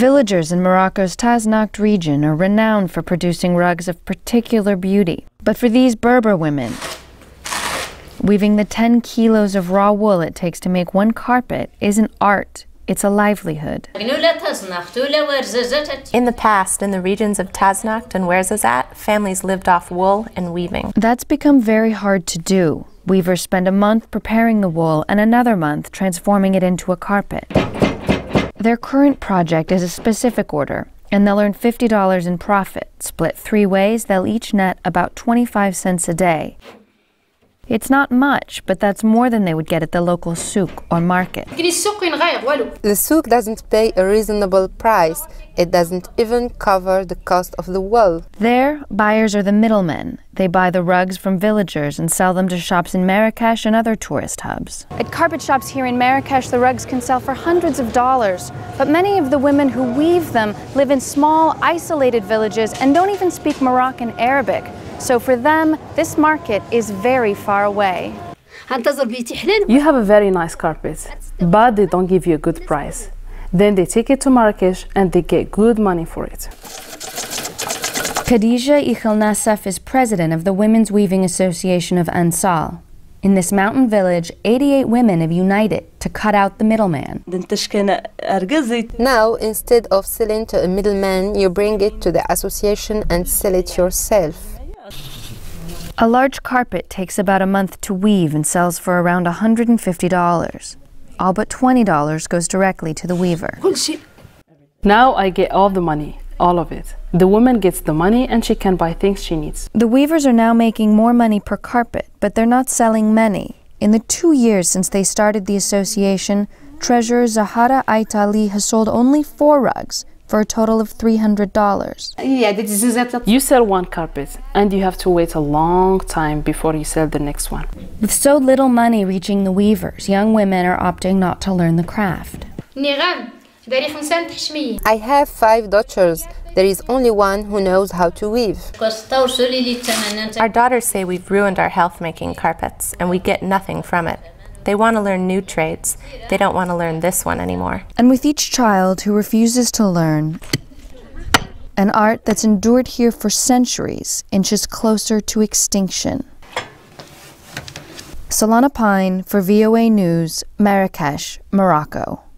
Villagers in Morocco's Taznakt region are renowned for producing rugs of particular beauty. But for these Berber women, weaving the 10 kilos of raw wool it takes to make one carpet is an art it's a livelihood. In the past, in the regions of Taznakt and Werzazat, families lived off wool and weaving. That's become very hard to do. Weavers spend a month preparing the wool and another month transforming it into a carpet. Their current project is a specific order, and they'll earn $50 in profit. Split three ways, they'll each net about 25 cents a day. It's not much, but that's more than they would get at the local souk or market. The souk doesn't pay a reasonable price. It doesn't even cover the cost of the wool. There, buyers are the middlemen. They buy the rugs from villagers and sell them to shops in Marrakesh and other tourist hubs. At carpet shops here in Marrakesh, the rugs can sell for hundreds of dollars. But many of the women who weave them live in small, isolated villages and don't even speak Moroccan Arabic. So for them, this market is very far away. You have a very nice carpet, but they don't give you a good price. Then they take it to Marrakesh and they get good money for it. Khadija Ikhil Nassef is president of the Women's Weaving Association of Ansal. In this mountain village, 88 women have united to cut out the middleman. Now, instead of selling to a middleman, you bring it to the association and sell it yourself. A large carpet takes about a month to weave and sells for around $150. All but $20 goes directly to the weaver. Now I get all the money, all of it. The woman gets the money and she can buy things she needs. The weavers are now making more money per carpet, but they're not selling many. In the two years since they started the association, treasurer Zahara Aitali has sold only four rugs, for a total of $300. Yeah, this is it. You sell one carpet and you have to wait a long time before you sell the next one. With so little money reaching the weavers, young women are opting not to learn the craft. I have five daughters. There is only one who knows how to weave. Our daughters say we've ruined our health making carpets and we get nothing from it. They want to learn new trades. They don't want to learn this one anymore. And with each child who refuses to learn, an art that's endured here for centuries inches closer to extinction. Solana Pine for VOA News, Marrakesh, Morocco.